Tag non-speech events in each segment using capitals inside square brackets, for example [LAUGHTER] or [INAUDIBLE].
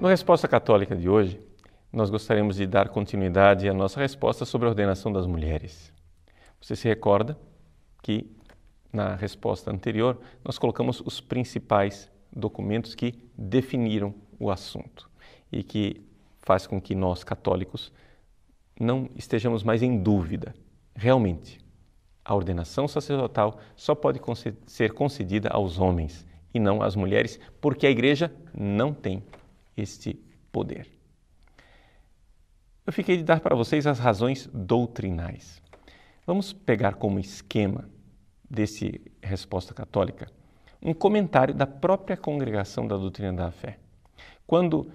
Na resposta católica de hoje, nós gostaríamos de dar continuidade à nossa resposta sobre a ordenação das mulheres. Você se recorda que na resposta anterior nós colocamos os principais documentos que definiram o assunto e que faz com que nós católicos não estejamos mais em dúvida. Realmente, a ordenação sacerdotal só pode ser concedida aos homens e não às mulheres, porque a igreja não tem este poder. Eu fiquei de dar para vocês as razões doutrinais. Vamos pegar como esquema desse resposta católica um comentário da própria Congregação da Doutrina da Fé. Quando,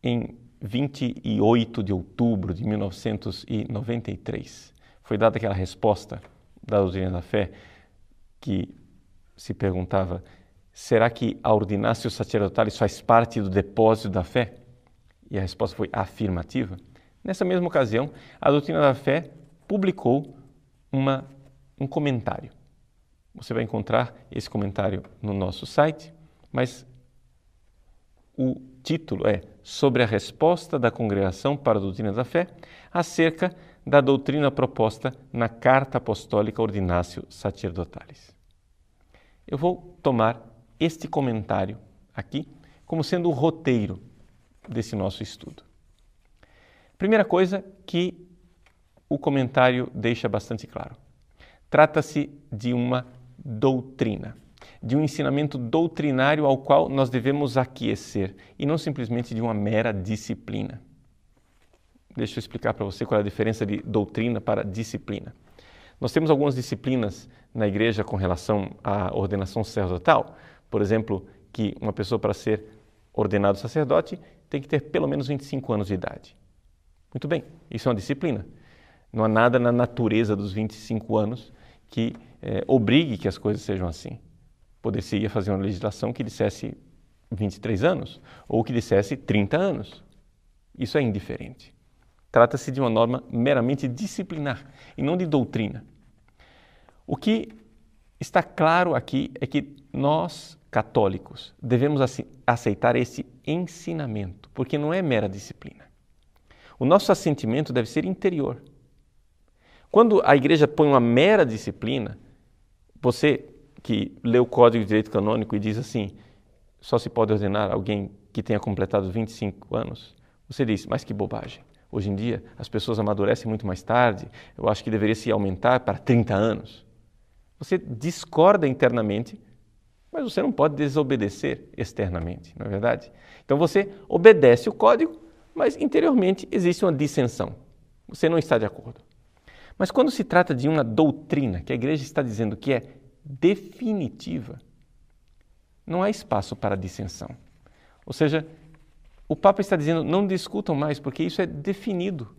em 28 de outubro de 1993, foi dada aquela resposta da Doutrina da Fé que se perguntava: será que a ordinácio sacerdotalis faz parte do depósito da fé? E a resposta foi afirmativa. Nessa mesma ocasião, a Doutrina da Fé publicou uma, um comentário você vai encontrar esse comentário no nosso site, mas o título é Sobre a resposta da Congregação para a Doutrina da Fé acerca da doutrina proposta na Carta Apostólica Ordinácio Sacerdotalis. Eu vou tomar este comentário aqui como sendo o roteiro desse nosso estudo. Primeira coisa que o comentário deixa bastante claro: trata-se de uma doutrina, de um ensinamento doutrinário ao qual nós devemos aquecer e não simplesmente de uma mera disciplina. Deixa eu explicar para você qual é a diferença de doutrina para disciplina. Nós temos algumas disciplinas na igreja com relação à ordenação sacerdotal, por exemplo, que uma pessoa para ser ordenado sacerdote tem que ter pelo menos 25 anos de idade. Muito bem, isso é uma disciplina. Não há nada na natureza dos 25 anos que é, obrigue que as coisas sejam assim. Poder-se-ia fazer uma legislação que dissesse 23 anos ou que dissesse 30 anos. Isso é indiferente. Trata-se de uma norma meramente disciplinar e não de doutrina. O que está claro aqui é que nós, católicos, devemos aceitar esse ensinamento, porque não é mera disciplina. O nosso assentimento deve ser interior. Quando a igreja põe uma mera disciplina, você que lê o Código de Direito Canônico e diz assim, só se pode ordenar alguém que tenha completado 25 anos, você diz, mas que bobagem. Hoje em dia, as pessoas amadurecem muito mais tarde, eu acho que deveria se aumentar para 30 anos. Você discorda internamente, mas você não pode desobedecer externamente, não é verdade? Então você obedece o código, mas interiormente existe uma dissensão. Você não está de acordo. Mas quando se trata de uma doutrina que a igreja está dizendo que é definitiva, não há espaço para dissensão. Ou seja, o Papa está dizendo não discutam mais, porque isso é definido.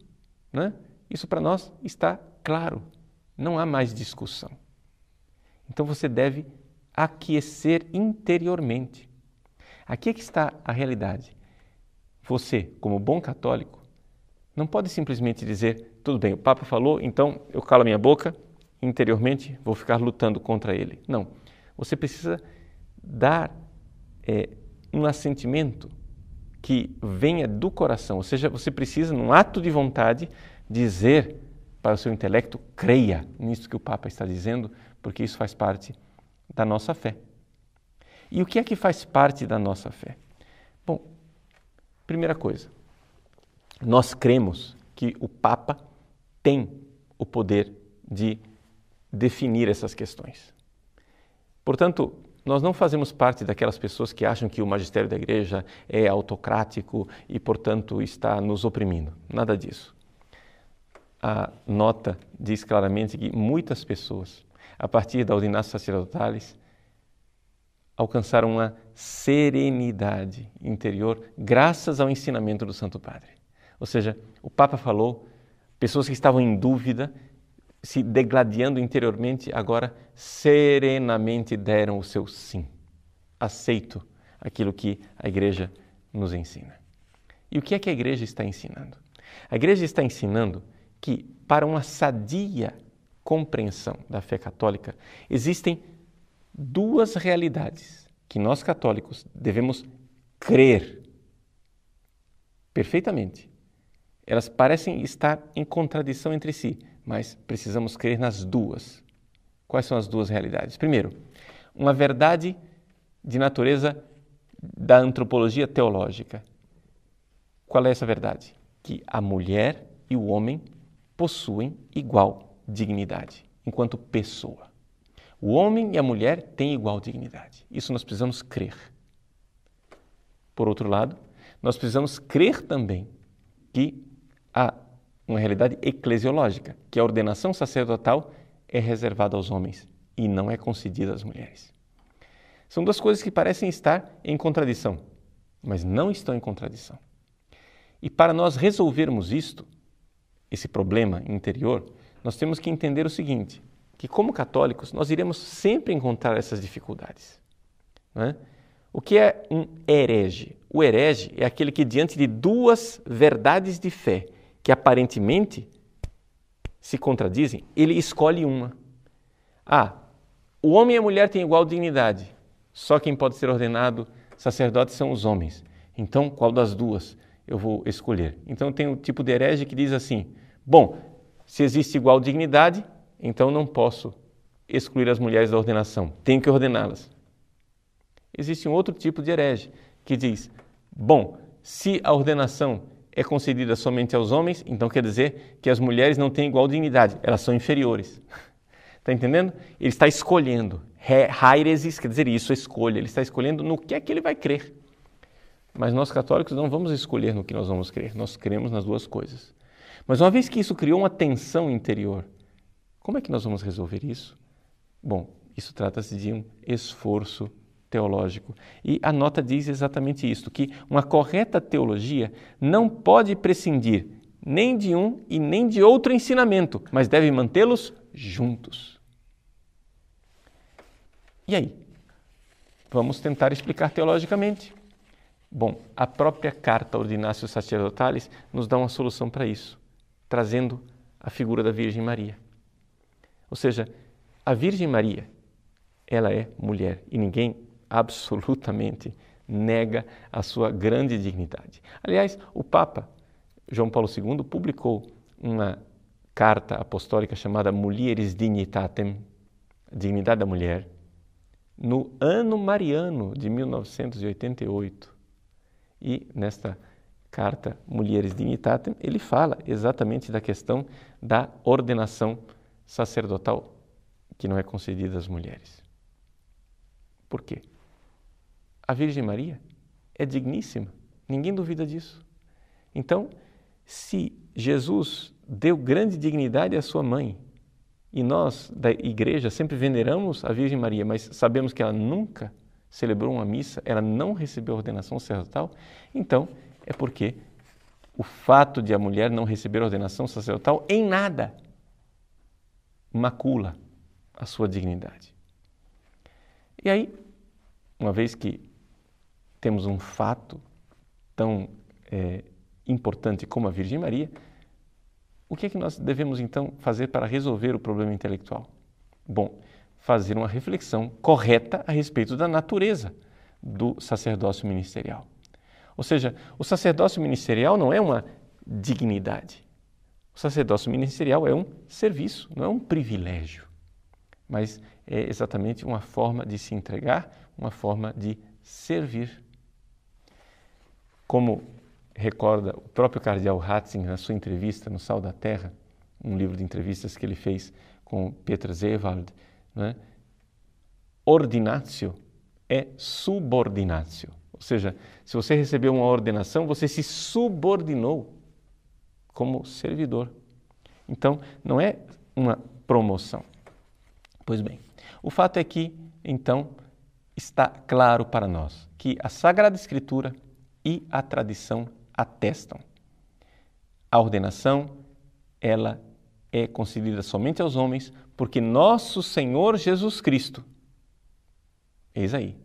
Né? Isso para nós está claro. Não há mais discussão. Então você deve aquecer interiormente. Aqui é que está a realidade. Você, como bom católico, não pode simplesmente dizer tudo bem, o Papa falou, então eu calo a minha boca, interiormente vou ficar lutando contra ele. Não. Você precisa dar é, um assentimento que venha do coração, ou seja, você precisa, num ato de vontade, dizer para o seu intelecto: creia nisso que o Papa está dizendo, porque isso faz parte da nossa fé. E o que é que faz parte da nossa fé? Bom, primeira coisa, nós cremos que o Papa tem o poder de definir essas questões. Portanto, nós não fazemos parte daquelas pessoas que acham que o magistério da igreja é autocrático e, portanto, está nos oprimindo. Nada disso. A nota diz claramente que muitas pessoas, a partir da ordinação sacerdotalis, alcançaram uma serenidade interior graças ao ensinamento do Santo Padre. Ou seja, o Papa falou, Pessoas que estavam em dúvida, se degladiando interiormente, agora serenamente deram o seu sim. Aceito aquilo que a igreja nos ensina. E o que é que a igreja está ensinando? A igreja está ensinando que, para uma sadia compreensão da fé católica, existem duas realidades que nós católicos devemos crer perfeitamente elas parecem estar em contradição entre si, mas precisamos crer nas duas. Quais são as duas realidades? Primeiro, uma verdade de natureza da antropologia teológica. Qual é essa verdade? Que a mulher e o homem possuem igual dignidade enquanto pessoa. O homem e a mulher têm igual dignidade. Isso nós precisamos crer. Por outro lado, nós precisamos crer também que há uma realidade eclesiológica, que a ordenação sacerdotal é reservada aos homens e não é concedida às mulheres. São duas coisas que parecem estar em contradição, mas não estão em contradição. E para nós resolvermos isto, esse problema interior, nós temos que entender o seguinte: que como católicos nós iremos sempre encontrar essas dificuldades. Né? O que é um herege? O herege é aquele que, diante de duas verdades de fé, que aparentemente se contradizem, ele escolhe uma. Ah, o homem e a mulher têm igual dignidade, só quem pode ser ordenado sacerdote são os homens. Então, qual das duas eu vou escolher? Então, tem o um tipo de herege que diz assim: bom, se existe igual dignidade, então não posso excluir as mulheres da ordenação, tenho que ordená-las. Existe um outro tipo de herege que diz: bom, se a ordenação é concedida somente aos homens, então quer dizer que as mulheres não têm igual dignidade, elas são inferiores. Está [LAUGHS] entendendo? Ele está escolhendo. Hairesis quer dizer isso, escolha. Ele está escolhendo no que é que ele vai crer. Mas nós católicos não vamos escolher no que nós vamos crer, nós cremos nas duas coisas. Mas uma vez que isso criou uma tensão interior, como é que nós vamos resolver isso? Bom, isso trata-se de um esforço teológico. E a nota diz exatamente isso, que uma correta teologia não pode prescindir nem de um e nem de outro ensinamento, mas deve mantê-los juntos. E aí? Vamos tentar explicar teologicamente. Bom, a própria carta Ordinácio Sacerdotalis nos dá uma solução para isso, trazendo a figura da Virgem Maria. Ou seja, a Virgem Maria, ela é mulher e ninguém absolutamente nega a sua grande dignidade. Aliás, o Papa João Paulo II publicou uma carta apostólica chamada Mulieres Dignitatem, Dignidade da Mulher, no ano mariano de 1988. E nesta carta Mulheres Dignitatem, ele fala exatamente da questão da ordenação sacerdotal que não é concedida às mulheres. Por quê? a Virgem Maria é digníssima, ninguém duvida disso. Então, se Jesus deu grande dignidade à sua mãe, e nós da igreja sempre veneramos a Virgem Maria, mas sabemos que ela nunca celebrou uma missa, ela não recebeu ordenação sacerdotal, então é porque o fato de a mulher não receber ordenação sacerdotal em nada macula a sua dignidade. E aí, uma vez que temos um fato tão é, importante como a Virgem Maria, o que é que nós devemos então fazer para resolver o problema intelectual? Bom, fazer uma reflexão correta a respeito da natureza do sacerdócio ministerial. Ou seja, o sacerdócio ministerial não é uma dignidade. O sacerdócio ministerial é um serviço, não é um privilégio, mas é exatamente uma forma de se entregar, uma forma de servir como recorda o próprio cardeal Ratzinger na sua entrevista no Sal da Terra, um livro de entrevistas que ele fez com Peter Zewald, né? ordinatio é subordinatio. Ou seja, se você recebeu uma ordenação, você se subordinou como servidor. Então, não é uma promoção. Pois bem, o fato é que, então, está claro para nós que a Sagrada Escritura e a tradição atestam. A ordenação, ela é concedida somente aos homens, porque nosso Senhor Jesus Cristo, eis aí,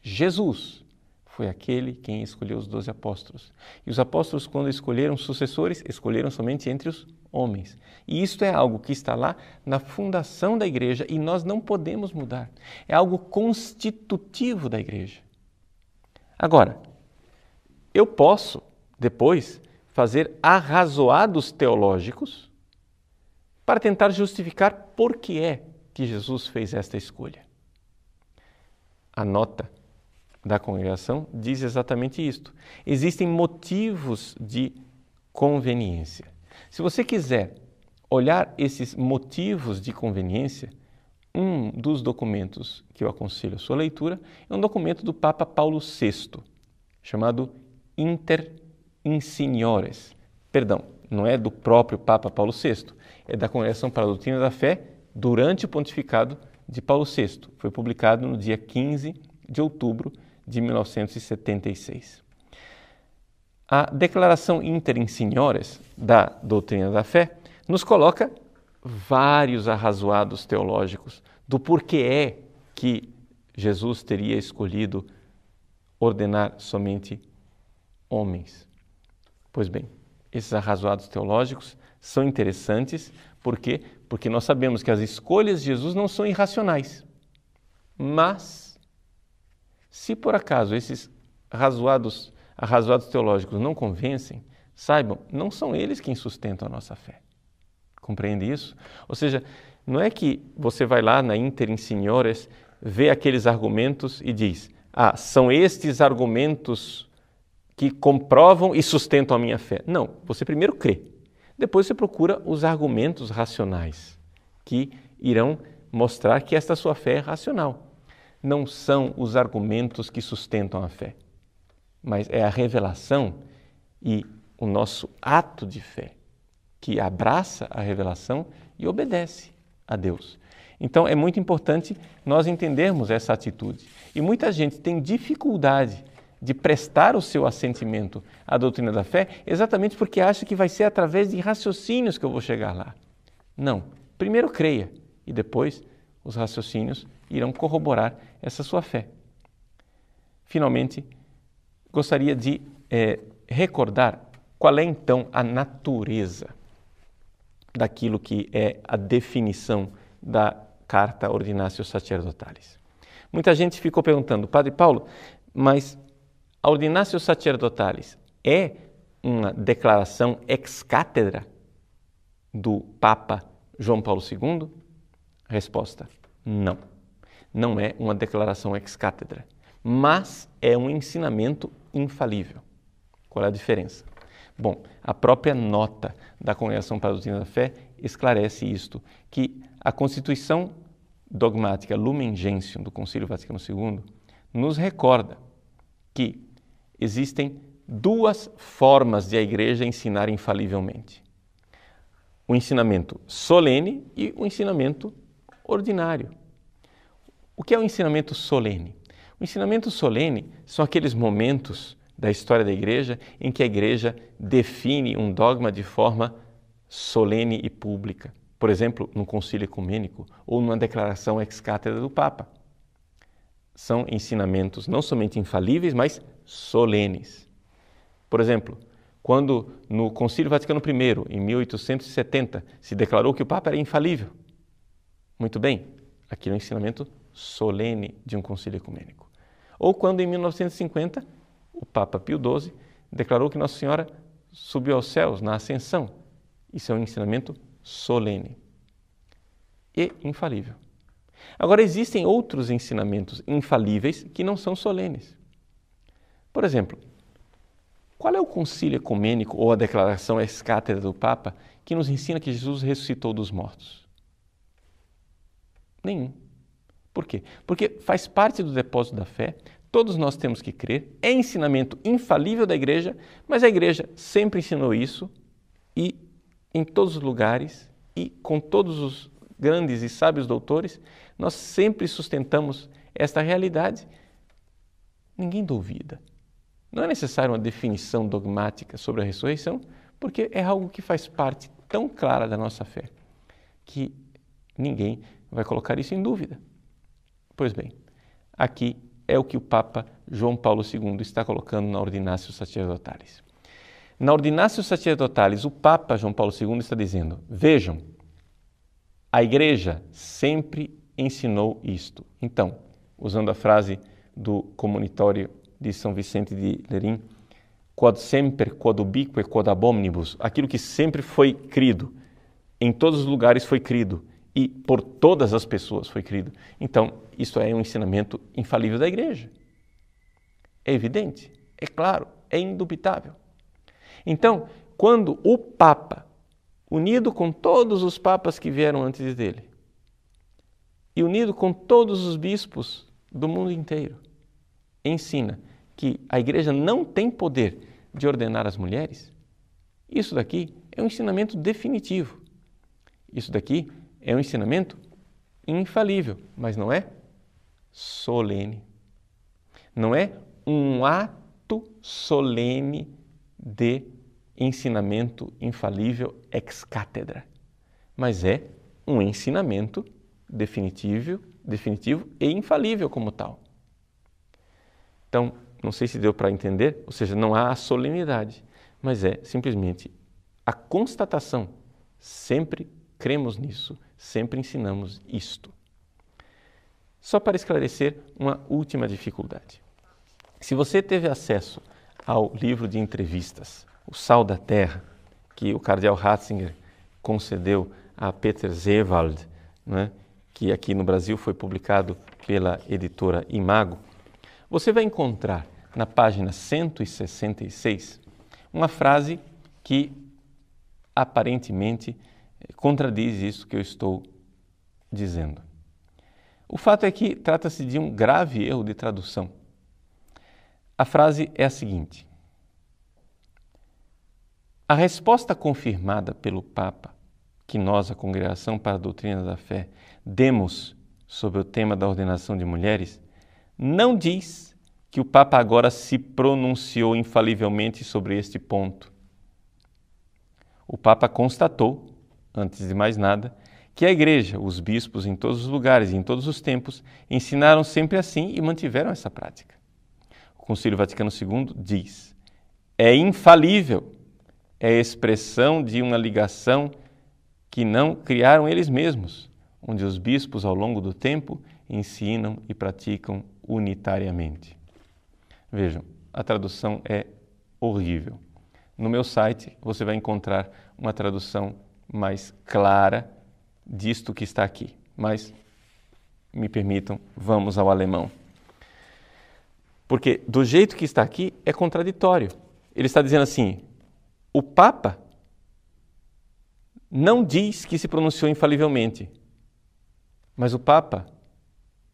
Jesus foi aquele quem escolheu os doze apóstolos. E os apóstolos, quando escolheram sucessores, escolheram somente entre os homens. E isto é algo que está lá na fundação da igreja e nós não podemos mudar. É algo constitutivo da igreja. Agora, eu posso, depois, fazer arrazoados teológicos para tentar justificar por que é que Jesus fez esta escolha. A nota da congregação diz exatamente isto. Existem motivos de conveniência. Se você quiser olhar esses motivos de conveniência, um dos documentos que eu aconselho a sua leitura é um documento do Papa Paulo VI, chamado inter insignores. Perdão, não é do próprio Papa Paulo VI, é da Congregação para a Doutrina da Fé durante o pontificado de Paulo VI. Foi publicado no dia 15 de outubro de 1976. A Declaração Inter Insignores da Doutrina da Fé nos coloca vários arrazoados teológicos do porquê é que Jesus teria escolhido ordenar somente homens. Pois bem, esses arrazoados teológicos são interessantes, por quê? Porque nós sabemos que as escolhas de Jesus não são irracionais. Mas, se por acaso esses arrazoados, arrazoados teológicos não convencem, saibam, não são eles quem sustentam a nossa fé. Compreende isso? Ou seja, não é que você vai lá na Inter in vê aqueles argumentos e diz: ah, são estes argumentos que comprovam e sustentam a minha fé. Não, você primeiro crê. Depois você procura os argumentos racionais que irão mostrar que esta sua fé é racional. Não são os argumentos que sustentam a fé, mas é a revelação e o nosso ato de fé que abraça a revelação e obedece a Deus. Então é muito importante nós entendermos essa atitude. E muita gente tem dificuldade de prestar o seu assentimento à doutrina da fé, exatamente porque acha que vai ser através de raciocínios que eu vou chegar lá. Não. Primeiro creia e depois os raciocínios irão corroborar essa sua fé. Finalmente, gostaria de é, recordar qual é então a natureza daquilo que é a definição da carta Ordinatio Sacerdotalis. Muita gente ficou perguntando, Padre Paulo, mas a ordinácio sacerdotalis é uma declaração ex cátedra do Papa João Paulo II? Resposta: não. Não é uma declaração ex cátedra, mas é um ensinamento infalível. Qual é a diferença? Bom, a própria nota da Congregação para a Doutrina da Fé esclarece isto, que a Constituição dogmática Lumen Gentium do Concílio Vaticano II nos recorda que existem duas formas de a igreja ensinar infalivelmente: o ensinamento solene e o ensinamento ordinário. O que é o ensinamento solene? O ensinamento solene são aqueles momentos da história da igreja em que a igreja define um dogma de forma solene e pública. Por exemplo, no concílio ecumênico ou numa declaração ex cátedra do Papa são ensinamentos não somente infalíveis, mas solenes. Por exemplo, quando no Concílio Vaticano I, em 1870, se declarou que o Papa era infalível. Muito bem, aquilo é um ensinamento solene de um concílio ecumênico. Ou quando em 1950, o Papa Pio XII declarou que Nossa Senhora subiu aos céus na ascensão. Isso é um ensinamento solene e infalível. Agora, existem outros ensinamentos infalíveis que não são solenes. Por exemplo, qual é o concílio ecumênico ou a declaração ex-cátedra do Papa que nos ensina que Jesus ressuscitou dos mortos? Nenhum. Por quê? Porque faz parte do depósito da fé, todos nós temos que crer, é ensinamento infalível da igreja, mas a igreja sempre ensinou isso e em todos os lugares e com todos os grandes e sábios doutores, nós sempre sustentamos esta realidade. Ninguém duvida. Não é necessário uma definição dogmática sobre a ressurreição, porque é algo que faz parte tão clara da nossa fé que ninguém vai colocar isso em dúvida. Pois bem, aqui é o que o Papa João Paulo II está colocando na Ordinatio Sacerdotalis. Na Ordinatio Sacerdotalis, o Papa João Paulo II está dizendo: vejam, a Igreja sempre ensinou isto. Então, usando a frase do comunitório de São Vicente de Lerim, quod semper, quod ubique, quod ab omnibus, aquilo que sempre foi crido, em todos os lugares foi crido e por todas as pessoas foi crido. Então, isso é um ensinamento infalível da igreja. É evidente, é claro, é indubitável. Então, quando o Papa, unido com todos os papas que vieram antes dele, e unido com todos os bispos do mundo inteiro, ensina que a igreja não tem poder de ordenar as mulheres, isso daqui é um ensinamento definitivo. Isso daqui é um ensinamento infalível, mas não é solene. Não é um ato solene de ensinamento infalível ex cátedra, mas é um ensinamento definitivo, definitivo e infalível como tal. Então, não sei se deu para entender, ou seja, não há a solenidade, mas é simplesmente a constatação. Sempre cremos nisso, sempre ensinamos isto. Só para esclarecer uma última dificuldade. Se você teve acesso ao livro de entrevistas, O Sal da Terra, que o cardeal Ratzinger concedeu a Peter Zewald, é? que aqui no Brasil foi publicado pela editora Imago, você vai encontrar na página 166 uma frase que aparentemente eh, contradiz isso que eu estou dizendo. O fato é que trata-se de um grave erro de tradução. A frase é a seguinte: A resposta confirmada pelo Papa que nós, a Congregação para a Doutrina da Fé, demos sobre o tema da ordenação de mulheres, não diz que o Papa agora se pronunciou infalivelmente sobre este ponto. O Papa constatou, antes de mais nada, que a Igreja, os bispos em todos os lugares e em todos os tempos, ensinaram sempre assim e mantiveram essa prática. O Concílio Vaticano II diz: é infalível, é expressão de uma ligação que não criaram eles mesmos, onde os bispos ao longo do tempo ensinam e praticam unitariamente. Vejam, a tradução é horrível. No meu site você vai encontrar uma tradução mais clara disto que está aqui. Mas me permitam, vamos ao alemão. Porque do jeito que está aqui é contraditório. Ele está dizendo assim: o Papa não diz que se pronunciou infalivelmente, mas o Papa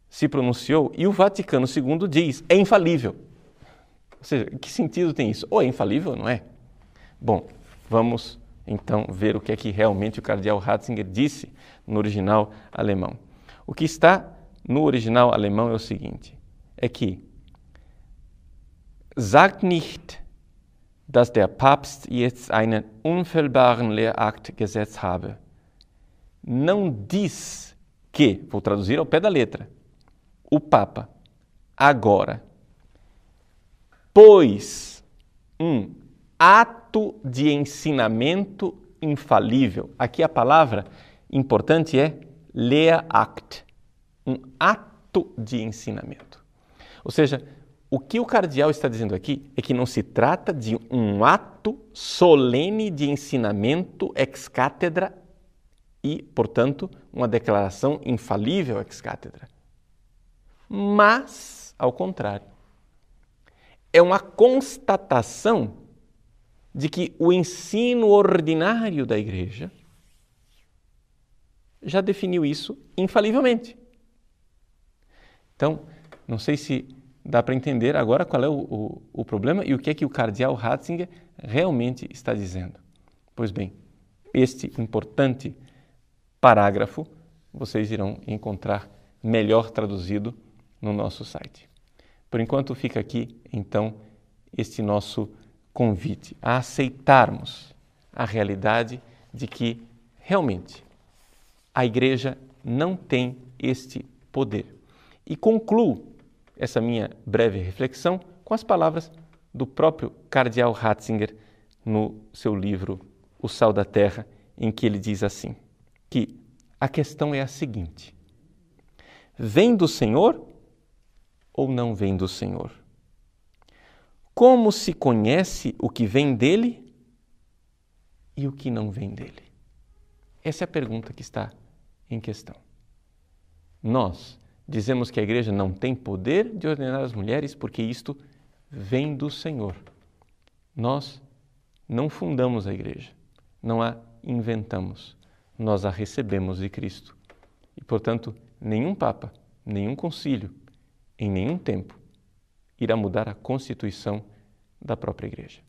se pronunciou e o Vaticano II diz é infalível. Ou seja, que sentido tem isso? Ou é infalível ou não é? Bom, vamos então ver o que é que realmente o cardeal Ratzinger disse no original alemão. O que está no original alemão é o seguinte: é que sagt nicht dass der Papst jetzt einen unfehlbaren Lehrakt gesetzt habe. Não diz que, vou traduzir ao pé da letra, o Papa, agora, pois um ato de ensinamento infalível. Aqui a palavra importante é Lehrakt, um ato de ensinamento. Ou seja, o que o cardeal está dizendo aqui é que não se trata de um ato solene de ensinamento ex cátedra e, portanto, uma declaração infalível ex cátedra. Mas, ao contrário, é uma constatação de que o ensino ordinário da igreja já definiu isso infalivelmente. Então, não sei se dá para entender agora qual é o, o, o, problema e o que é que o cardeal Ratzinger realmente está dizendo. Pois bem, este importante parágrafo vocês irão encontrar melhor traduzido no nosso site. Por enquanto, fica aqui, então, este nosso convite a aceitarmos a realidade de que, realmente, a Igreja não tem este poder. E concluo essa minha breve reflexão com as palavras do próprio Cardeal Ratzinger no seu livro O Sal da Terra, em que ele diz assim: que a questão é a seguinte: vem do Senhor ou não vem do Senhor? Como se conhece o que vem dele e o que não vem dele? Essa é a pergunta que está em questão. Nós, Dizemos que a igreja não tem poder de ordenar as mulheres porque isto vem do Senhor. Nós não fundamos a igreja, não a inventamos, nós a recebemos de Cristo. E, portanto, nenhum papa, nenhum concílio, em nenhum tempo, irá mudar a constituição da própria igreja.